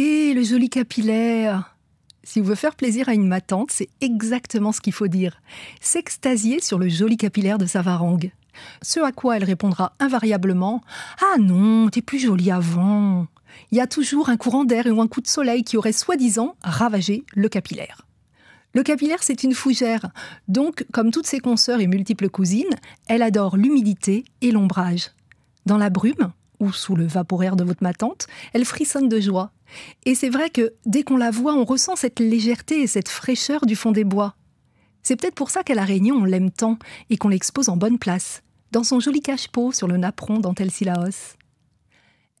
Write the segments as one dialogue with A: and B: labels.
A: le joli capillaire. Si vous voulez faire plaisir à une matante, c'est exactement ce qu'il faut dire. S'extasier sur le joli capillaire de sa varangue. Ce à quoi elle répondra invariablement Ah non, t'es plus jolie avant. Il y a toujours un courant d'air ou un coup de soleil qui aurait soi-disant ravagé le capillaire. Le capillaire, c'est une fougère. Donc, comme toutes ses consoeurs et multiples cousines, elle adore l'humidité et l'ombrage. Dans la brume, ou sous le vaporaire de votre matante, elle frissonne de joie et c'est vrai que dès qu'on la voit, on ressent cette légèreté et cette fraîcheur du fond des bois. C'est peut-être pour ça qu'à La Réunion, on l'aime tant et qu'on l'expose en bonne place, dans son joli cache-pot sur le napperon laos.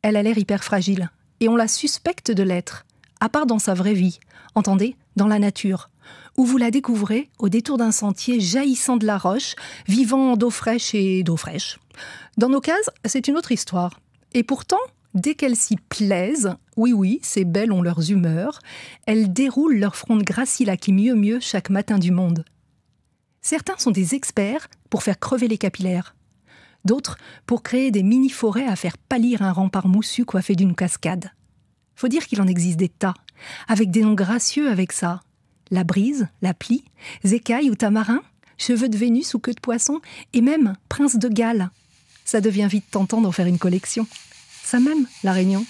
A: Elle a l'air hyper fragile, et on la suspecte de l'être, à part dans sa vraie vie, entendez, dans la nature, où vous la découvrez au détour d'un sentier jaillissant de la roche, vivant d'eau fraîche et d'eau fraîche. Dans nos cases, c'est une autre histoire. Et pourtant, Dès qu'elles s'y plaisent, oui oui, ces belles ont leurs humeurs, elles déroulent leur fronde à qui mieux mieux chaque matin du monde. Certains sont des experts pour faire crever les capillaires, d'autres pour créer des mini-forêts à faire pâlir un rempart moussu coiffé d'une cascade. Faut dire qu'il en existe des tas, avec des noms gracieux avec ça. La brise, la plie, zécaille ou tamarin, cheveux de Vénus ou queue de poisson, et même prince de Galles. Ça devient vite tentant d'en faire une collection ça même, La Réunion